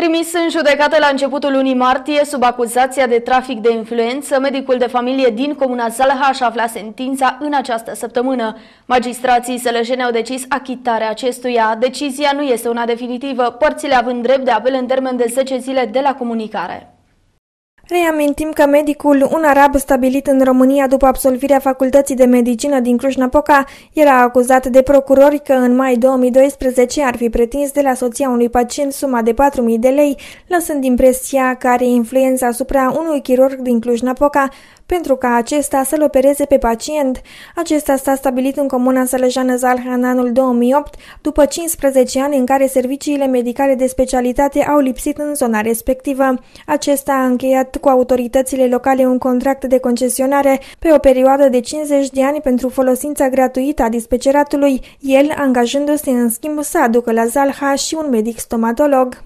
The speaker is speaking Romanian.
Trimis în judecată la începutul lunii martie, sub acuzația de trafic de influență, medicul de familie din Comuna Zalhaș aflat sentința în această săptămână. Magistrații sălăjeni au decis achitarea acestuia. Decizia nu este una definitivă, părțile având drept de apel în termen de 10 zile de la comunicare. Reamintim că medicul, un arab stabilit în România după absolvirea Facultății de Medicină din Cluj-Napoca, era acuzat de procurori că în mai 2012 ar fi pretins de la soția unui pacient suma de 4.000 de lei, lăsând impresia că are influența asupra unui chirurg din Cluj-Napoca pentru ca acesta să-l opereze pe pacient. Acesta s-a stabilit în comuna Sălăjeană Zalha în anul 2008, după 15 ani în care serviciile medicale de specialitate au lipsit în zona respectivă. Acesta a încheiat cu autoritățile locale un contract de concesionare pe o perioadă de 50 de ani pentru folosința gratuită a dispeceratului, el angajându-se în schimb să aducă la Zalha și un medic stomatolog.